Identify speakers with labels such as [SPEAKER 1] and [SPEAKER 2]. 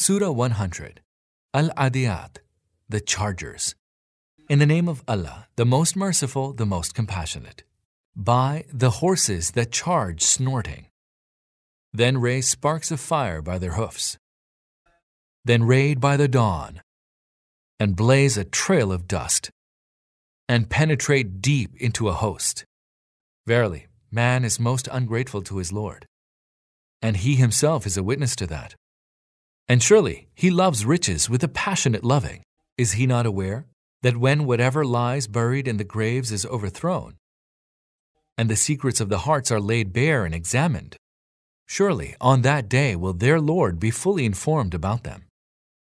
[SPEAKER 1] Surah 100 Al Adiyat, the Chargers. In the name of Allah, the most merciful, the most compassionate. By the horses that charge snorting. Then raise sparks of fire by their hoofs. Then raid by the dawn. And blaze a trail of dust. And penetrate deep into a host. Verily, man is most ungrateful to his Lord. And he himself is a witness to that. And surely he loves riches with a passionate loving. Is he not aware that when whatever lies buried in the graves is overthrown, and the secrets of the hearts are laid bare and examined, surely on that day will their Lord be fully informed about them.